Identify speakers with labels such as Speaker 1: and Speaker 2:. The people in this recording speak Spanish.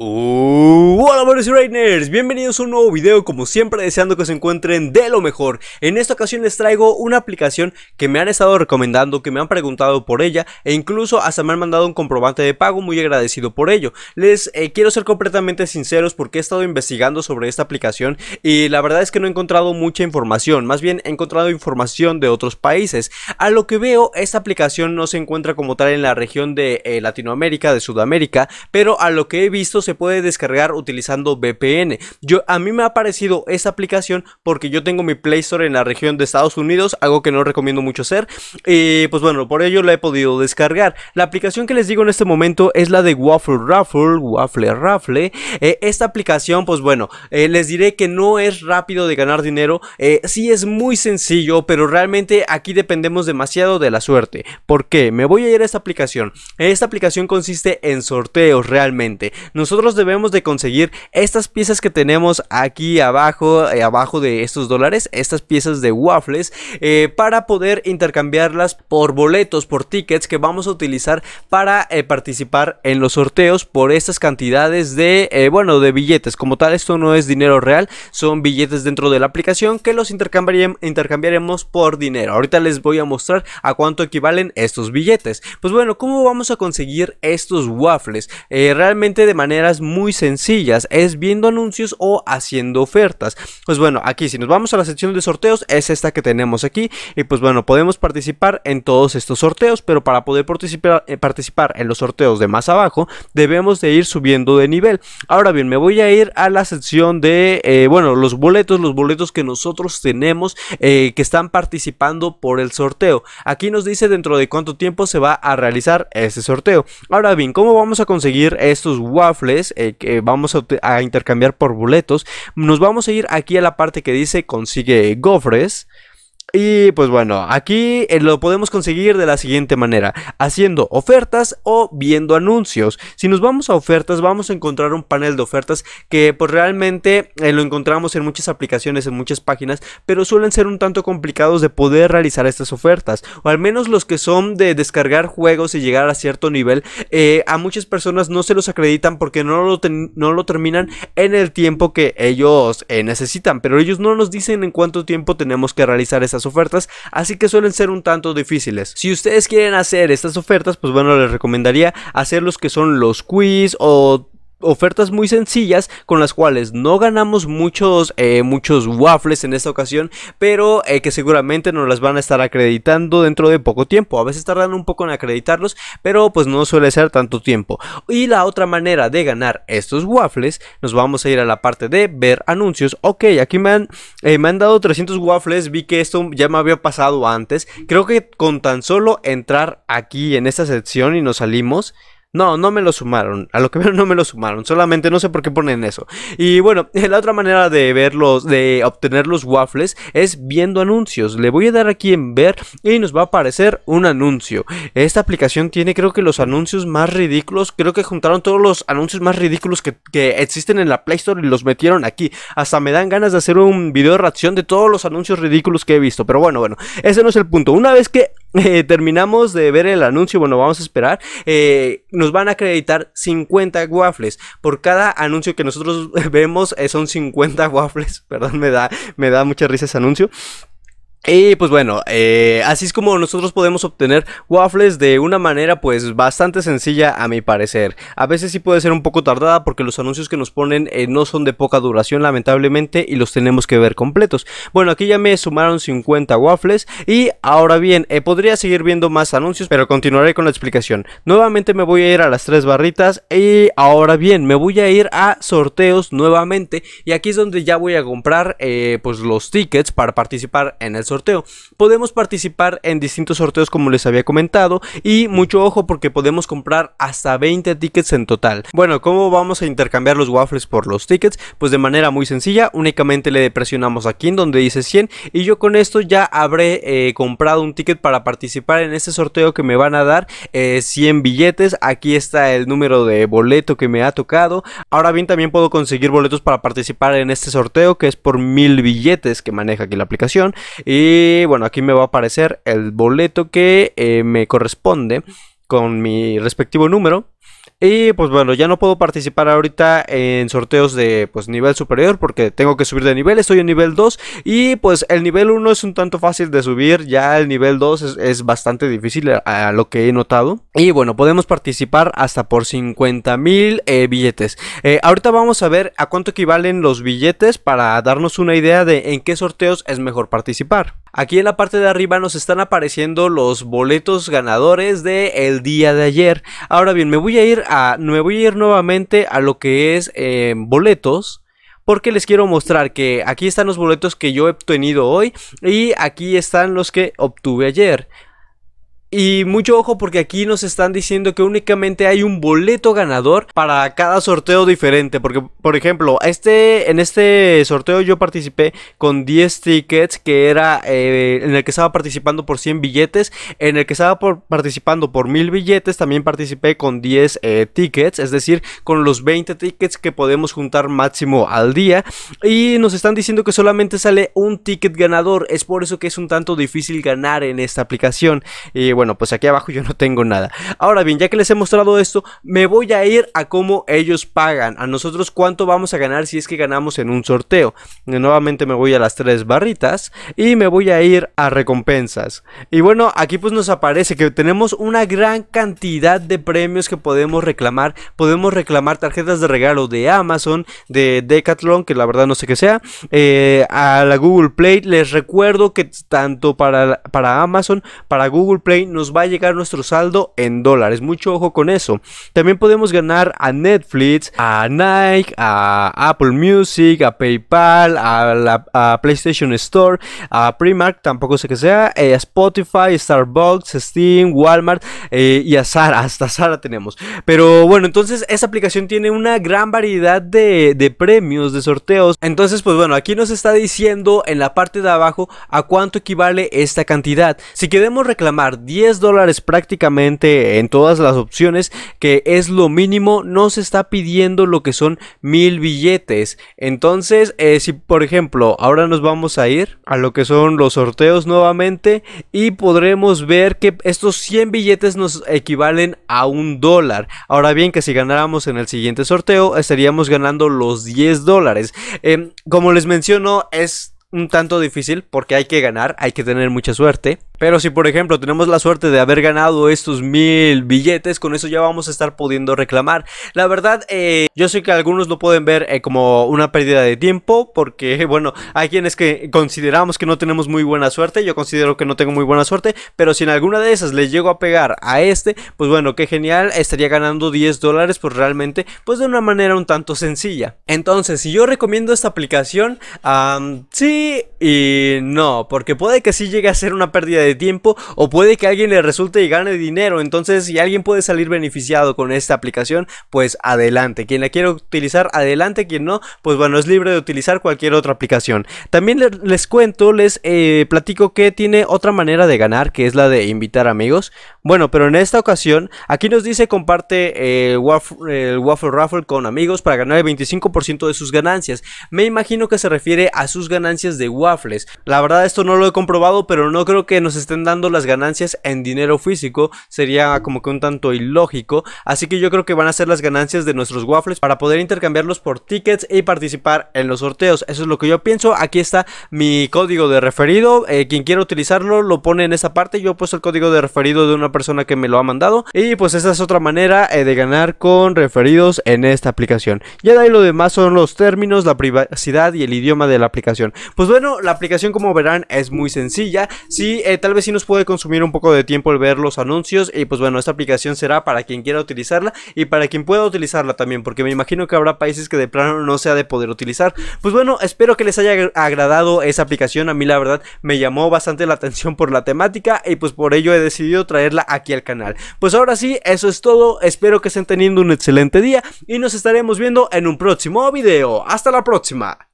Speaker 1: Ooh. bienvenidos a un nuevo video como siempre deseando que se encuentren de lo mejor En esta ocasión les traigo una aplicación que me han estado recomendando, que me han preguntado por ella E incluso hasta me han mandado un comprobante de pago muy agradecido por ello Les eh, quiero ser completamente sinceros porque he estado investigando sobre esta aplicación Y la verdad es que no he encontrado mucha información, más bien he encontrado información de otros países A lo que veo esta aplicación no se encuentra como tal en la región de eh, Latinoamérica, de Sudamérica Pero a lo que he visto se puede descargar utilizando VPN. Yo, a mí me ha parecido esa aplicación porque yo tengo mi Play Store en la región de Estados Unidos, algo que no recomiendo mucho hacer. Y pues bueno, por ello la he podido descargar. La aplicación que les digo en este momento es la de Waffle Raffle, Waffle Raffle. Eh, esta aplicación, pues bueno, eh, les diré que no es rápido de ganar dinero. Eh, sí es muy sencillo, pero realmente aquí dependemos demasiado de la suerte. ¿Por qué? Me voy a ir a esta aplicación. Esta aplicación consiste en sorteos realmente. Nosotros debemos de conseguir estas piezas que tenemos aquí abajo, eh, abajo de estos dólares, estas piezas de waffles, eh, para poder intercambiarlas por boletos, por tickets que vamos a utilizar para eh, participar en los sorteos por estas cantidades de, bueno, de billetes. Como tal, esto no es dinero real, son billetes dentro de la aplicación que los intercambiaremos por dinero. Ahorita les voy a mostrar a cuánto equivalen estos billetes. Pues bueno, ¿cómo vamos a conseguir estos waffles? realmente de maneras muy sencillas viendo anuncios o haciendo ofertas. Pues bueno, aquí si nos vamos a la sección de sorteos es esta que tenemos aquí y pues bueno, podemos participar en todos estos sorteos, pero para poder participar, eh, participar en los sorteos de más abajo debemos de ir subiendo de nivel. Ahora bien, me voy a ir a la sección de, eh, bueno, los boletos, los boletos que nosotros tenemos eh, que están participando por el sorteo. Aquí nos dice dentro de cuánto tiempo se va a realizar ese sorteo. Ahora bien, ¿cómo vamos a conseguir estos waffles? que vamos a a intercambiar por boletos. Nos vamos a ir aquí a la parte que dice consigue gofres. Y pues bueno, aquí eh, lo podemos conseguir de la siguiente manera, haciendo ofertas o viendo anuncios. Si nos vamos a ofertas, vamos a encontrar un panel de ofertas que pues realmente eh, lo encontramos en muchas aplicaciones, en muchas páginas, pero suelen ser un tanto complicados de poder realizar estas ofertas. O al menos los que son de descargar juegos y llegar a cierto nivel, eh, a muchas personas no se los acreditan porque no lo, no lo terminan en el tiempo que ellos necesitan, pero ellos no nos dicen en cuánto tiempo tenemos que realizar esas ofertas, así que suelen ser un tanto difíciles. Si ustedes quieren hacer estas ofertas, pues bueno, les recomendaría hacer los que son los quiz o ofertas muy sencillas con las cuales no ganamos muchos eh, muchos waffles en esta ocasión pero eh, que seguramente nos las van a estar acreditando dentro de poco tiempo a veces tardan un poco en acreditarlos pero pues no suele ser tanto tiempo y la otra manera de ganar estos waffles nos vamos a ir a la parte de ver anuncios ok aquí me han, eh, me han dado 300 waffles vi que esto ya me había pasado antes creo que con tan solo entrar aquí en esta sección y nos salimos no, no me lo sumaron. A lo que veo no me lo sumaron. Solamente no sé por qué ponen eso. Y bueno, la otra manera de verlos, de obtener los waffles es viendo anuncios. Le voy a dar aquí en ver y nos va a aparecer un anuncio. Esta aplicación tiene creo que los anuncios más ridículos. Creo que juntaron todos los anuncios más ridículos que, existen en la Play Store y los metieron aquí. Hasta me dan ganas de hacer un video de reacción de todos los anuncios ridículos que he visto. Pero bueno, bueno, ese no es el punto. Una vez que eh, terminamos de ver el anuncio, bueno, vamos a esperar. Eh, nos van a acreditar 50 waffles. Por cada anuncio que nosotros vemos eh, son 50 waffles. Perdón, me da, me da mucha risa ese anuncio. Y pues bueno, eh, así es como nosotros podemos obtener waffles de una manera pues bastante sencilla a mi parecer. A veces sí puede ser un poco tardada porque los anuncios que nos ponen eh, no son de poca duración lamentablemente y los tenemos que ver completos. Bueno, aquí ya me sumaron 50 waffles y ahora bien, eh, podría seguir viendo más anuncios pero continuaré con la explicación. Nuevamente me voy a ir a las tres barritas y ahora bien, me voy a ir a sorteos nuevamente y aquí es donde ya voy a comprar pues los tickets para participar en el sorteo sorteo. Podemos participar en distintos sorteos como les había comentado y mucho ojo porque podemos comprar hasta 20 tickets en total. Bueno, ¿cómo vamos a intercambiar los waffles por los tickets? Pues de manera muy sencilla, únicamente le presionamos aquí en donde dice 100 y yo con esto ya habré eh, comprado un ticket para participar en este sorteo que me van a dar 100 eh, billetes. Aquí está el número de boleto que me ha tocado. Ahora bien, también puedo conseguir boletos para participar en este sorteo que es por mil billetes que maneja aquí la aplicación. Y y bueno, aquí me va a aparecer el boleto que eh, me corresponde con mi respectivo número. Y pues bueno, ya no puedo participar ahorita en sorteos de pues nivel superior porque tengo que subir de nivel, estoy en nivel 2 y pues el nivel 1 es un tanto fácil de subir, ya el nivel 2 es, bastante difícil a, lo que he notado. Y bueno, podemos participar hasta por 50 mil eh, billetes. Eh, ahorita vamos a ver a cuánto equivalen los billetes para darnos una idea de en qué sorteos es mejor participar. Aquí en la parte de arriba nos están apareciendo los boletos ganadores del el día de ayer. Ahora bien, me voy a ir a, me ir nuevamente a lo que es eh, boletos porque les quiero mostrar que aquí están los boletos que yo he obtenido hoy y aquí están los que obtuve ayer. Y mucho ojo porque aquí nos están diciendo que únicamente hay un boleto ganador para cada sorteo diferente. Porque, por ejemplo, este, en este sorteo yo participé con 10 tickets que era eh, en el que estaba participando por 100 billetes. En el que estaba participando por 1000 billetes también participé con 10 eh, tickets. Es decir, con los 20 tickets que podemos juntar máximo al día. Y nos están diciendo que solamente sale un ticket ganador. Es por eso que es un tanto difícil ganar en esta aplicación. Y bueno, pues aquí abajo yo no tengo nada. Ahora bien, ya que les he mostrado esto, me voy a ir a cómo ellos pagan. A nosotros cuánto vamos a ganar si es que ganamos en un sorteo. nuevamente me voy a las tres barritas y me voy a ir a recompensas. Y bueno, aquí pues nos aparece que tenemos una gran cantidad de premios que podemos reclamar. Podemos reclamar tarjetas de regalo de Amazon, de Decathlon, que la verdad no sé qué sea, eh, a la Google Play. Les recuerdo que tanto para, para Amazon, para Google Play nos va a llegar nuestro saldo en dólares. Mucho ojo con eso. También podemos ganar a Netflix, a Nike, a Apple Music, a PayPal, a, la, PlayStation Store, a Primark, tampoco sé qué sea, eh, a Spotify, Starbucks, Steam, Walmart eh, y a Sara Hasta Sara tenemos. Pero bueno, entonces esa aplicación tiene una gran variedad de, de premios, de sorteos. Entonces, pues bueno, aquí nos está diciendo en la parte de abajo a cuánto equivale esta cantidad. Si queremos reclamar 10 10 dólares prácticamente en todas las opciones, que es lo mínimo, no se está pidiendo lo que son mil billetes. Entonces, eh, si por ejemplo, ahora nos vamos a ir a lo que son los sorteos nuevamente y podremos ver que estos 100 billetes nos equivalen a un dólar. Ahora bien, que si ganáramos en el siguiente sorteo, estaríamos ganando los 10 dólares. Em, como les menciono, es un tanto difícil porque hay que ganar, hay que tener mucha suerte. Pero si por ejemplo tenemos la suerte de haber ganado estos mil billetes, con eso ya vamos a estar pudiendo reclamar. La verdad, eh, yo sé que algunos lo pueden ver eh, como una pérdida de tiempo, porque bueno, hay quienes que consideramos que no tenemos muy buena suerte, yo considero que no tengo muy buena suerte, pero si en alguna de esas les llego a pegar a este, pues bueno, qué genial, estaría ganando 10 dólares, pues realmente, pues de una manera un tanto sencilla. Entonces, si yo recomiendo esta aplicación, sí, y no, porque puede que sí llegue a ser una pérdida de tiempo o puede que alguien le resulte y gane dinero. Entonces, si alguien puede salir beneficiado con esta aplicación, pues adelante. Quien la quiere utilizar, adelante. Quien no, pues bueno, es libre de utilizar cualquier otra aplicación. También les, cuento, les eh, platico que tiene otra manera de ganar, que es la de invitar amigos. Bueno, pero en esta ocasión, aquí nos dice comparte eh, el Waffle Raffle con amigos para ganar el 25% de sus ganancias. Me imagino que se refiere a sus ganancias de waffles. La verdad esto no lo he comprobado, pero no creo que nos estén dando las ganancias en dinero físico. Sería como que un tanto ilógico. Así que yo creo que van a ser las ganancias de nuestros waffles para poder intercambiarlos por tickets y participar en los sorteos. Eso es lo que yo pienso. Aquí está mi código de referido. Eh, quien quiera utilizarlo lo pone en esa parte. Yo he puesto el código de referido de una persona que me lo ha mandado. Y pues esa es otra manera eh, de ganar con referidos en esta aplicación. Ya de ahí lo demás son los términos, la privacidad y el idioma de la aplicación. Pues bueno, la aplicación como verán es muy sencilla. Sí, eh, tal vez sí nos puede consumir un poco de tiempo el ver los anuncios. Y pues bueno, esta aplicación será para quien quiera utilizarla y para quien pueda utilizarla también. Porque me imagino que habrá países que de plano no sea de poder utilizar. Pues bueno, espero que les haya agradado esa aplicación. A mí la verdad me llamó bastante la atención por la temática. Y pues por ello he decidido traerla aquí al canal. Pues ahora sí, eso es todo. Espero que estén teniendo un excelente día. Y nos estaremos viendo en un próximo video. Hasta la próxima.